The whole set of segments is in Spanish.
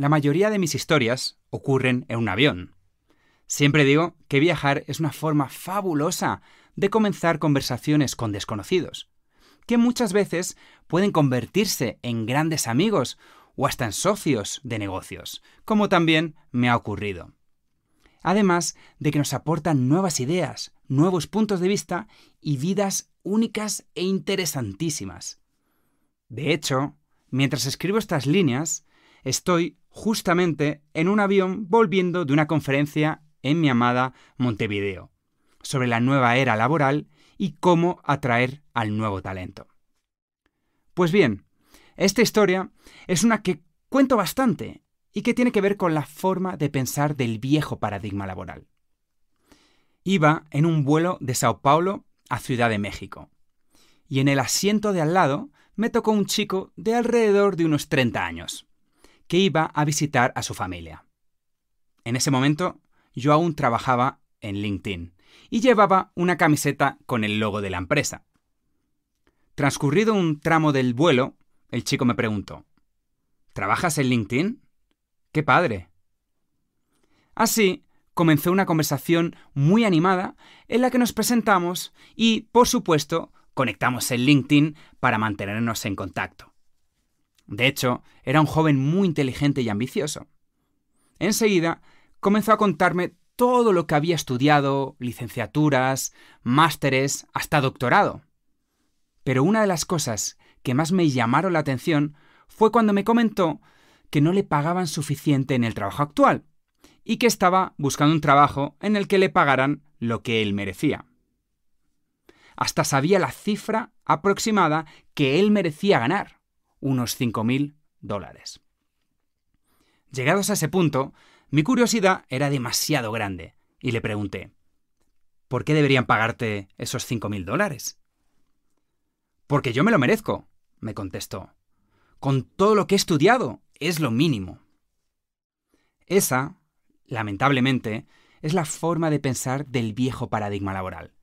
La mayoría de mis historias ocurren en un avión. Siempre digo que viajar es una forma fabulosa de comenzar conversaciones con desconocidos, que muchas veces pueden convertirse en grandes amigos o hasta en socios de negocios, como también me ha ocurrido. Además de que nos aportan nuevas ideas, nuevos puntos de vista y vidas únicas e interesantísimas. De hecho, mientras escribo estas líneas, Estoy justamente en un avión volviendo de una conferencia en mi amada Montevideo sobre la nueva era laboral y cómo atraer al nuevo talento. Pues bien, esta historia es una que cuento bastante y que tiene que ver con la forma de pensar del viejo paradigma laboral. Iba en un vuelo de Sao Paulo a Ciudad de México, y en el asiento de al lado me tocó un chico de alrededor de unos 30 años que iba a visitar a su familia. En ese momento yo aún trabajaba en LinkedIn y llevaba una camiseta con el logo de la empresa. Transcurrido un tramo del vuelo, el chico me preguntó, ¿Trabajas en LinkedIn? ¡Qué padre! Así comenzó una conversación muy animada en la que nos presentamos y, por supuesto, conectamos en LinkedIn para mantenernos en contacto. De hecho, era un joven muy inteligente y ambicioso. Enseguida, comenzó a contarme todo lo que había estudiado, licenciaturas, másteres, hasta doctorado. Pero una de las cosas que más me llamaron la atención fue cuando me comentó que no le pagaban suficiente en el trabajo actual y que estaba buscando un trabajo en el que le pagaran lo que él merecía. Hasta sabía la cifra aproximada que él merecía ganar unos 5.000 dólares. Llegados a ese punto, mi curiosidad era demasiado grande y le pregunté, ¿por qué deberían pagarte esos 5.000 dólares? Porque yo me lo merezco, me contestó. Con todo lo que he estudiado, es lo mínimo. Esa, lamentablemente, es la forma de pensar del viejo paradigma laboral,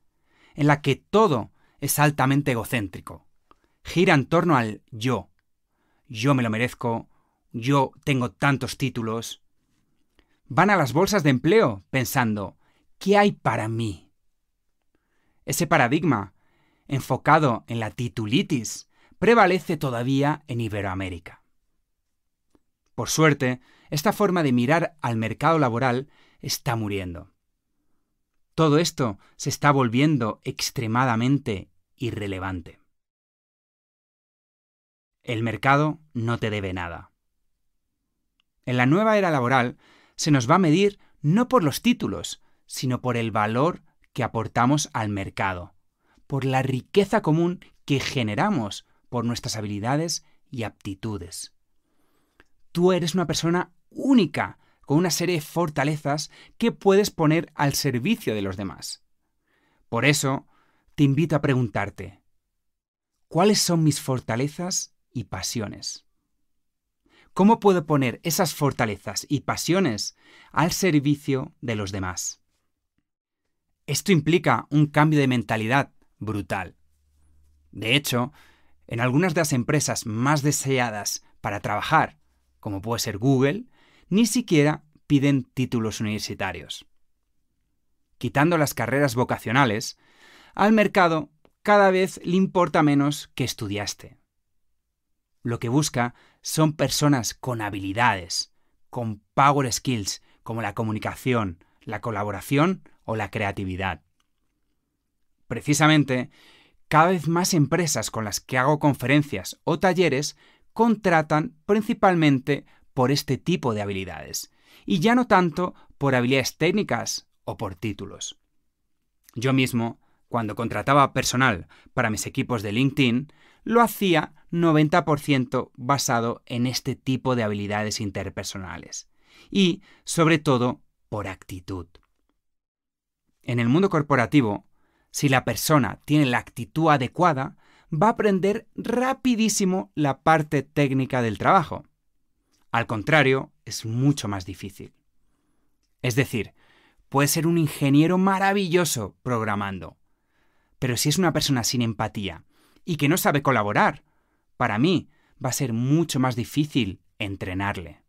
en la que todo es altamente egocéntrico. Gira en torno al yo, yo me lo merezco, yo tengo tantos títulos. Van a las bolsas de empleo pensando, ¿qué hay para mí? Ese paradigma, enfocado en la titulitis, prevalece todavía en Iberoamérica. Por suerte, esta forma de mirar al mercado laboral está muriendo. Todo esto se está volviendo extremadamente irrelevante. El mercado no te debe nada. En la nueva era laboral se nos va a medir no por los títulos, sino por el valor que aportamos al mercado, por la riqueza común que generamos por nuestras habilidades y aptitudes. Tú eres una persona única, con una serie de fortalezas que puedes poner al servicio de los demás. Por eso, te invito a preguntarte, ¿cuáles son mis fortalezas y pasiones. ¿Cómo puedo poner esas fortalezas y pasiones al servicio de los demás? Esto implica un cambio de mentalidad brutal. De hecho, en algunas de las empresas más deseadas para trabajar, como puede ser Google, ni siquiera piden títulos universitarios. Quitando las carreras vocacionales, al mercado cada vez le importa menos que estudiaste lo que busca son personas con habilidades, con power skills, como la comunicación, la colaboración o la creatividad. Precisamente, cada vez más empresas con las que hago conferencias o talleres contratan principalmente por este tipo de habilidades, y ya no tanto por habilidades técnicas o por títulos. Yo mismo, cuando contrataba personal para mis equipos de LinkedIn, lo hacía 90% basado en este tipo de habilidades interpersonales y, sobre todo, por actitud. En el mundo corporativo, si la persona tiene la actitud adecuada, va a aprender rapidísimo la parte técnica del trabajo. Al contrario, es mucho más difícil. Es decir, puede ser un ingeniero maravilloso programando, pero si es una persona sin empatía y que no sabe colaborar para mí va a ser mucho más difícil entrenarle.